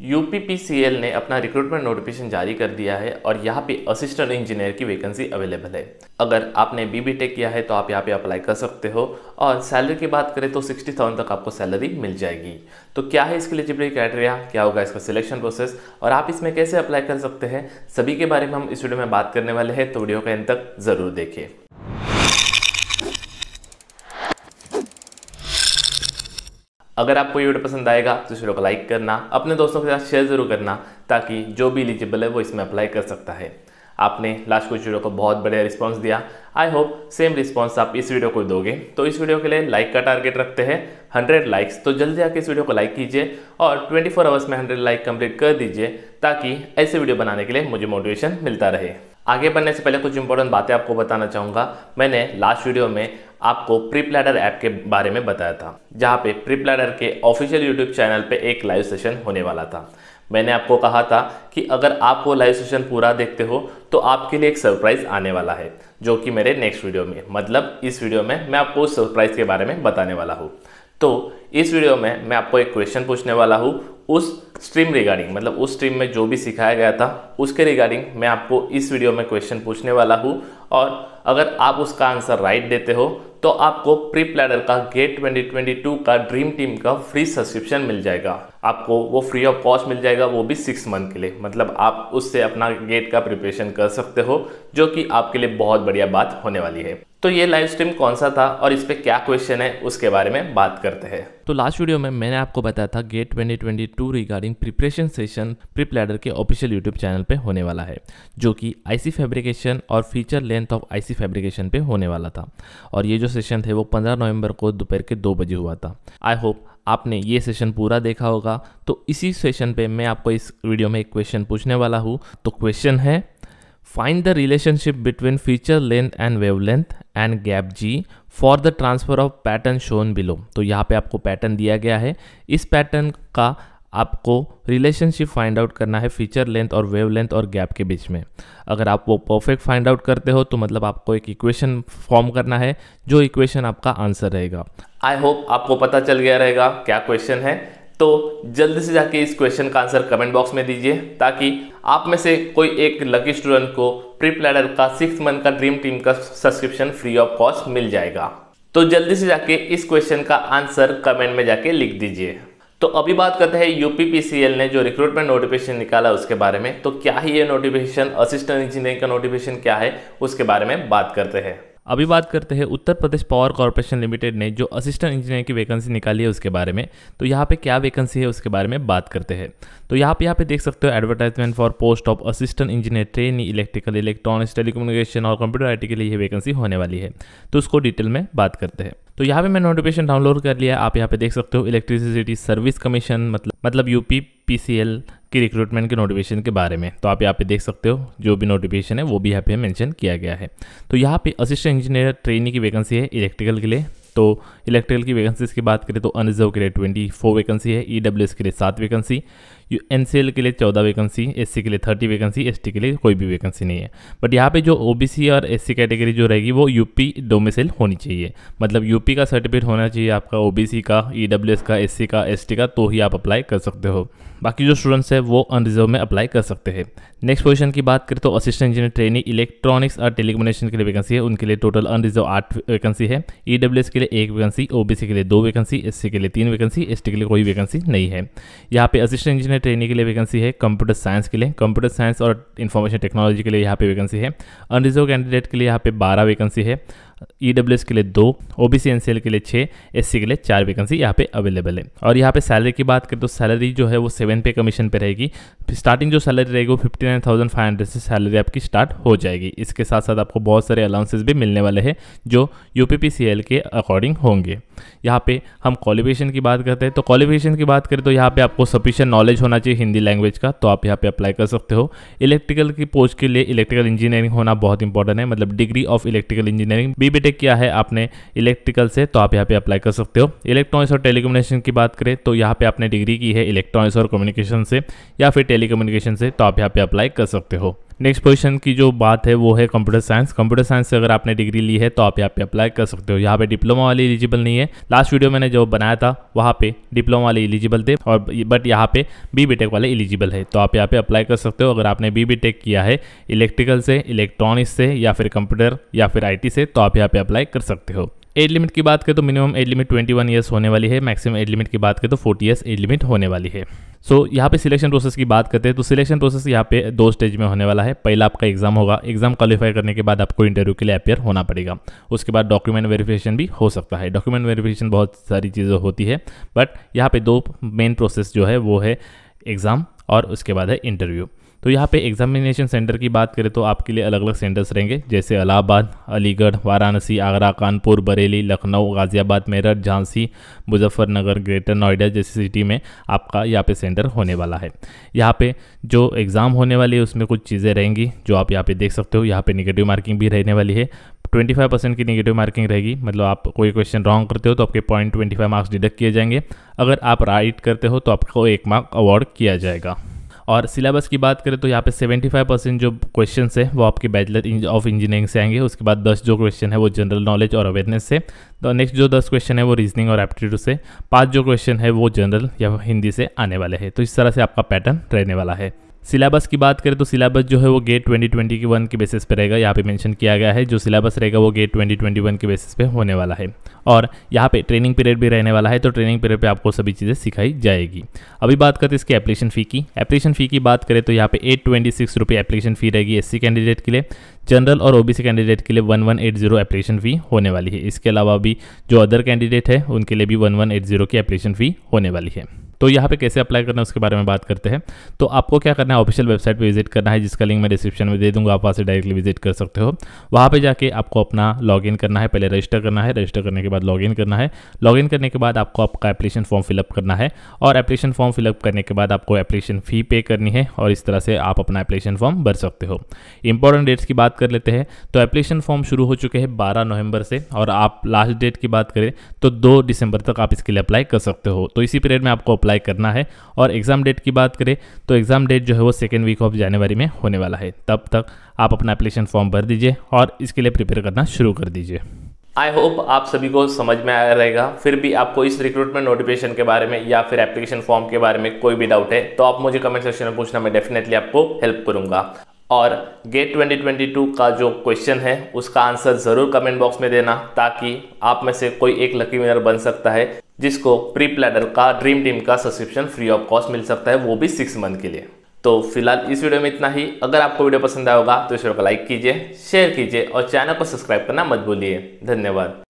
UPPCL ने अपना recruitment notification जारी कर दिया है और यहाँ पे असिस्टेंट इंजीनियर की वैकेंसी अवेलेबल है अगर आपने बी बी टेक किया है तो आप यहाँ पे अप्लाई कर सकते हो और सैलरी की बात करें तो सिक्सटी थाउजेंड तक आपको सैलरी मिल जाएगी तो क्या है इसके लिए क्राइटेरिया क्या होगा इसका सिलेक्शन प्रोसेस और आप इसमें कैसे अप्लाई कर सकते हैं सभी के बारे में हम इस वीडियो में बात करने वाले हैं तो वीडियो का अंत तक ज़रूर देखें अगर आपको ये वीडियो पसंद आएगा तो इस वीडियो को लाइक करना अपने दोस्तों के साथ शेयर जरूर करना ताकि जो भी एलिजिबल है वो इसमें अप्लाई कर सकता है आपने लास्ट कुछ वीडियो को बहुत बढ़िया रिस्पांस दिया आई होप सेम रिस्पांस आप इस वीडियो को दोगे तो इस वीडियो के लिए लाइक का टारगेट रखते हैं 100 लाइक्स तो जल्दी आके इस वीडियो को लाइक कीजिए और 24 फोर आवर्स में 100 लाइक कंप्लीट कर दीजिए ताकि ऐसे वीडियो बनाने के लिए मुझे मोटिवेशन मिलता रहे आगे बढ़ने से पहले कुछ इंपॉर्टेंट बातें आपको बताना चाहूँगा मैंने लास्ट वीडियो में आपको प्रिप लैडर ऐप के बारे में बताया था जहाँ पे प्रिप लैडर के ऑफिशियल यूट्यूब चैनल पे एक लाइव सेशन होने वाला था मैंने आपको कहा था कि अगर आप वो लाइव सेशन पूरा देखते हो तो आपके लिए एक सरप्राइज़ आने वाला है जो कि मेरे नेक्स्ट वीडियो में मतलब इस वीडियो में मैं आपको उस सरप्राइज़ के बारे में बताने वाला हूँ तो इस वीडियो में मैं आपको एक क्वेश्चन पूछने वाला हूँ उस स्ट्रीम रिगार्डिंग मतलब उस स्ट्रीम में जो भी सिखाया गया था उसके रिगार्डिंग मैं आपको इस वीडियो में क्वेश्चन पूछने वाला हूँ और अगर आप उसका आंसर राइट देते हो तो आपको प्री प्लानर का गेट 2022 का ड्रीम टीम का फ्री सब्सक्रिप्शन मिल जाएगा आपको वो फ्री ऑफ कॉस्ट मिल जाएगा वो भी सिक्स मंथ के लिए मतलब आप उससे अपना गेट का प्रिपरेशन कर सकते हो जो कि आपके लिए बहुत बढ़िया बात होने वाली है तो ये लाइव स्ट्रीम कौन सा था और इस पर क्या क्वेश्चन है उसके बारे में बात करते हैं तो लास्ट वीडियो में मैंने आपको बताया था GATE 2022 regarding preparation session prep ladder के ऑफिशियल यूट्यूब चैनल पे होने वाला है जो कि आईसी फैब्रिकेशन और feature length of IC fabrication पे होने वाला था और ये जो सेशन थे वो 15 नवंबर को दोपहर के दो बजे हुआ था आई होप आपने ये सेशन पूरा देखा होगा तो इसी सेशन पर मैं आपको इस वीडियो में एक क्वेश्चन पूछने वाला हूँ तो क्वेश्चन है Find the relationship between feature length and wavelength and gap G for the transfer of pattern shown below. तो यहाँ पे आपको pattern दिया गया है इस pattern का आपको relationship find out करना है feature length और wavelength और gap के बीच में अगर आप वो perfect find out करते हो तो मतलब आपको एक equation form करना है जो equation आपका answer रहेगा I hope आपको पता चल गया रहेगा क्या question है तो जल्दी से जाके इस क्वेश्चन का आंसर कमेंट बॉक्स में दीजिए ताकि आप में से कोई एक लकी स्टूडेंट को प्रिप लैडर का सिक्स मंथ का ड्रीम टीम का सब्सक्रिप्शन फ्री ऑफ कॉस्ट मिल जाएगा तो जल्दी से जाके इस क्वेश्चन का आंसर कमेंट में जाके लिख दीजिए तो अभी बात करते हैं यूपीपीसीएल ने जो रिक्रूटमेंट नोटिफिकेशन निकाला उसके बारे में तो क्या ही ये नोटिफिकेशन असिस्टेंट इंजीनियरिंग का नोटिफिकेशन क्या है उसके बारे में बात करते हैं अभी बात करते हैं Uttar Pradesh power corporation limited ने जो असिस्टेंट इंजीनियर की वैकेंसी निकाली है उसके बारे में तो यहाँ पे क्या वैकेंसी है उसके बारे में बात करते हैं तो यहाँ पे यहाँ पे देख सकते हो advertisement for post of assistant engineer trainee electrical electronics telecommunication और कंप्यूटर आई के लिए ये वैकेंसी होने वाली है तो उसको डिटेल में बात करते हैं तो यहाँ पे मैं नोटिफिकेशन डाउनलोड कर लिया आप यहाँ पे देख सकते हो इलेक्ट्रिसिटी सर्विस कमीशन मतलब मतलब यूपी पीसीएल की रिक्रूटमेंट के नोटिफिकेशन के बारे में तो आप यहाँ पे देख सकते हो जो भी नोटिफिकेशन है वो भी यहाँ पे मेंशन किया गया है तो यहाँ पे असिस्टेंट इंजीनियर ट्रेनिंग की वैकेंसी है इलेक्ट्रिकल के लिए तो इलेक्ट्रिकल की वैकेंसीज की बात करें तो अनरिजर्व के लिए ट्वेंटी फोर वैकेंसी है ई e के लिए सात वैकेंसी एन के लिए चौदह वैकेंसी एस के लिए थर्टी वैकेंसी एस के लिए कोई भी वैकेंसी नहीं है बट यहाँ पे जो ओ और एस कैटेगरी जो रहेगी वो यूपी डोमिसल होनी चाहिए मतलब यूपी का सर्टिफिकेट होना चाहिए आपका ओ का ई e का एस का एस का तो ही आप अप्लाई कर सकते हो बाकी जो स्टूडेंट्स हैं वो अनरिजर्व में अप्लाई कर सकते हैं नेक्स्ट पोजीशन की बात करें तो असिस्टेंट इंजीनियर ट्रेनिंग इलेक्ट्रॉनिक्स और टेलीकोमेशन के लिए वैकेंसी है उनके लिए टोटल अनरिजर्व आठ वैकेंसी है ई e के लिए एक वैकेंसी ओ के लिए दो वैकेंसी एस के लिए तीन वैकेंसी एस के लिए कोई वैकेंसी नहीं है यहाँ पे असिस्टेंट इंजीनियर ट्रेनिंग के लिए वैकेंसी है कंप्यूटर साइंस के लिए कंप्यूटर साइंस और इन्फॉर्मेशन टेक्नोलॉजी के लिए यहाँ पे वैकेंसी है अनरिजर्व कैंडिडेट के लिए यहाँ पे बारह वैकेंसी है ई e एस के लिए दो ओ बी सी के लिए छः एस सी के लिए चार वैकेंसी यहाँ पे अवेलेबल है और यहाँ पे सैलरी की बात करें तो सैलरी जो है वो सेवन पे कमीशन पे रहेगी स्टार्टिंग जो सैलरी रहेगी वो fifty nine thousand five hundred से सैलरी आपकी स्टार्ट हो जाएगी इसके साथ साथ आपको बहुत सारे अलाउंसेज भी मिलने वाले हैं जो यू एल के अकॉर्डिंग होंगे यहाँ पे हम क्वालिफिकेशन की बात करते हैं तो क्वालिफिकेशन की बात करें तो यहाँ पे आपको सफिशियंट नॉलेज होना चाहिए हिंदी लैंग्वेज का तो आप यहाँ पे अप्लाई कर सकते हो इलेक्ट्रिकल की पोस्ट के लिए इलेक्ट्रिकल इंजीनियरिंग होना बहुत इंपॉर्टेंट है मतलब degree of electrical engineering B BTech किया है आपने इलेक्ट्रिकल से तो आप यहाँ पे अप्लाई कर सकते हो इलेक्ट्रॉनिक्स और टेलीकम्युनिकेशन की बात करें तो यहाँ पे आपने डिग्री की है इलेक्ट्रॉनिक्स और कम्युनिकेशन से या फिर टेलीकम्युनिकेशन से तो आप यहाँ पे अप्लाई कर सकते हो नेक्स्ट पोजीशन की जो बात है वो है कंप्यूटर साइंस कंप्यूटर साइंस से अगर आपने डिग्री ली है तो आप यहाँ पे अप्लाई कर सकते हो यहाँ पे डिप्लोमा वाली एलिजिबल नहीं है लास्ट वीडियो मैंने जो बनाया था वहाँ पे डिप्लोमा वाले एलिजिबल थे और बट यहाँ पे बी बी वाले एलिजिबल है तो आप यहाँ पे अप्लाई कर सकते हो अगर आपने बी बी किया है इलेक्ट्रिकल से इलेक्ट्रॉनिक्स से या फिर कंप्यूटर या फिर आई से तो आप यहाँ पे अप्लाई कर सकते हो एज लिमिट की बात करें तो minimum age limit 21 one years होने वाली है मैक्सिमम एज लिमिट की बात करें तो 40 इयर्स एज लिमिट होने वाली है सो so, यहाँ पे सिलेक्शन प्रोसेस की बात करते हैं तो सिलेक्शन प्रोसेस यहाँ पे दो स्टेज में होने वाला है पहला आपका एग्जाम होगा एग्जाम क्वालिफाई करने के बाद आपको इंटरव्यू के लिए अपेयर होना पड़ेगा उसके बाद डॉक्यूमेंट वेरिफिकेशन भी हो सकता है डॉक्यूमेंट वेरिफिकेशन बहुत सारी चीज़ें होती है बट यहाँ पर दो मेन प्रोसेस जो है वो है एग्ज़ाम और उसके बाद है इंटरव्यू तो यहाँ पे एग्जामिनेशन सेंटर की बात करें तो आपके लिए अलग अलग सेंटर्स रहेंगे जैसे अलाहाबाद अलीगढ़ वाराणसी आगरा कानपुर बरेली लखनऊ गाज़ियाबाद मेरठ झांसी मुजफ्फरनगर ग्रेटर नोएडा जैसी सिटी में आपका यहाँ पे सेंटर होने वाला है यहाँ पे जो एग्ज़ाम होने वाली है उसमें कुछ चीज़ें रहेंगी जो आप यहाँ पे देख सकते हो यहाँ पे निगेटिव मार्किंग भी रहने वाली है 25 परसेंट की नेगेटिव मार्किंग रहेगी मतलब आप कोई क्वेश्चन रॉन्ग करते हो तो आपके point twenty five marks deduct किए जाएंगे अगर आप राइट करते हो तो आपको एक मार्क अवार्ड किया जाएगा और सिलेबस की बात करें तो यहाँ पे 75 परसेंट जो क्वेश्चन है वो आपके बैचलर ऑफ इंजीनियरिंग से आएंगे उसके बाद 10 जो क्वेश्चन है वो जनरल नॉलेज और अवेयरनेस से तो नेक्स्ट जो 10 क्वेश्चन है वो रीजनिंग और एप्टीट्यूड से पाँच जो क्वेश्चन है वो जनरल या हिंदी से आने वाले हैं तो इस तरह से आपका पैटर्न रहने वाला है सिलेबस की बात करें तो सिलेबस जो है वो गेट 2021 के वन के बेसिस पे रहेगा यहाँ पे मेंशन किया गया है जो सिलेबस रहेगा वो गेट 2021 के बेसिस पे होने वाला है और यहाँ पे ट्रेनिंग पीरियड भी रहने वाला है तो ट्रेनिंग पीरियड पे आपको सभी चीज़ें सिखाई जाएगी अभी बात करते हैं इसके एप्लीकेशन फ़ी की एप्लीकेशन फ़ी की बात करें तो यहाँ पे eight twenty six application fee रहेगी एस कैंडिडेट के लिए जनरल और ओबीसी कैंडिडेट के लिए one one eight zero application fee होने वाली है इसके अलावा भी जो अदर कैंडिडेट है उनके लिए भी वन वन एट जीरो की एप्लीकेशन फ़ी होने वाली है तो यहाँ पे कैसे अप्लाई करना है उसके बारे में बात करते हैं तो आपको क्या करना है ऑफिशियल वेबसाइट पे विजिट करना है जिसका लिंक मैं डिस्क्रिप्शन में दे दूंगा आप वहाँ से डायरेक्टली विजिट कर सकते हो वहाँ पे जाके आपको अपना लॉगिन करना है पहले रजिस्टर करना है रजिस्टर करने के बाद लॉगिन करना है लॉगिन करने के बाद आपको आपका एप्लीकेशन फॉर्म फिलअप करना है और एप्लीकेशन फॉर्म फिलअप करने के बाद आपको एप्लीकेशन फ़ी पे करनी है और इस तरह से आप अपना एप्लीकेशन फॉर्म भर सकते हो इंपॉर्टेंट डेट्स की बात बात कर लेते हैं तो एप्लीकेशन फॉर्म शुरू हो चुके हैं बारह नवंबर से और आप लास्ट डेट की बात करें तो दो दिसंबर तक आप इसके लिए अप्लाई कर सकते हो तो इसी पीरियड में आपको अप्लाई करना है और एग्जाम डेट की बात करें तो एग्जाम डेट जो है वो सेकेंड वीक ऑफ जनवरी में होने वाला है तब तक आप अपना एप्लीकेशन फॉर्म भर दीजिए और इसके लिए प्रिपेयर करना शुरू कर दीजिए आई होप आप सभी को समझ में आया रहेगा फिर भी आपको इस रिक्रूटमेंट नोटिफिकेशन के बारे में या फिर एप्लीकेशन फॉर्म के बारे में कोई भी डाउट है तो आप मुझे कमेंट सेक्शन में पूछना मैं डेफिनेटली आपको हेल्प करूंगा और गेट 2022 का जो क्वेश्चन है उसका आंसर ज़रूर कमेंट बॉक्स में देना ताकि आप में से कोई एक लकी विनर बन सकता है जिसको प्री प्लेडर का ड्रीम टीम का सब्सक्रिप्शन फ्री ऑफ कॉस्ट मिल सकता है वो भी सिक्स मंथ के लिए तो फिलहाल इस वीडियो में इतना ही अगर आपको वीडियो पसंद आया होगा तो इस वीडियो को लाइक कीजिए शेयर कीजिए और चैनल को सब्सक्राइब करना मत भूलिए धन्यवाद